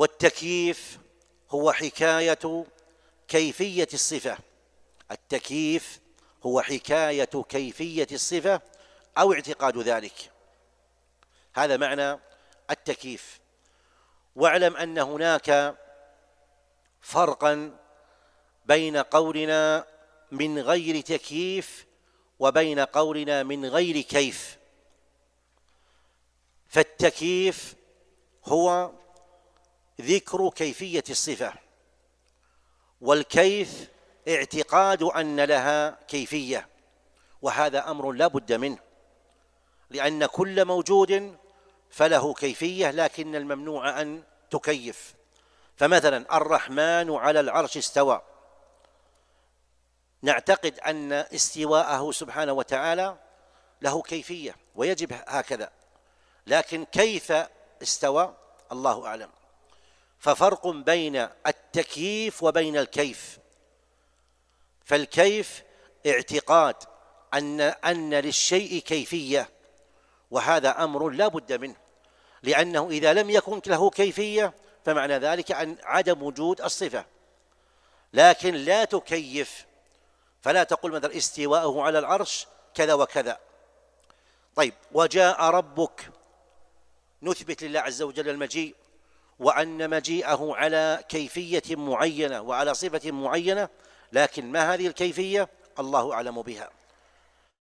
والتكييف هو حكاية كيفية الصفة التكييف هو حكاية كيفية الصفة أو اعتقاد ذلك هذا معنى التكييف واعلم أن هناك فرقا بين قولنا من غير تكييف وبين قولنا من غير كيف فالتكييف هو ذكر كيفية الصفة والكيف اعتقاد أن لها كيفية وهذا أمر لا بد منه لأن كل موجود فله كيفية لكن الممنوع أن تكيف فمثلا الرحمن على العرش استوى نعتقد أن استواءه سبحانه وتعالى له كيفية ويجب هكذا لكن كيف استوى الله أعلم ففرق بين التكييف وبين الكيف فالكيف اعتقاد أن أن للشيء كيفية وهذا أمر لا بد منه لأنه إذا لم يكن له كيفية فمعنى ذلك ان عدم وجود الصفة لكن لا تكيف فلا تقول مثلا استواءه على العرش كذا وكذا طيب وجاء ربك نثبت لله عز وجل المجيء وأن مجيئه على كيفية معينة وعلى صفة معينة لكن ما هذه الكيفية الله أعلم بها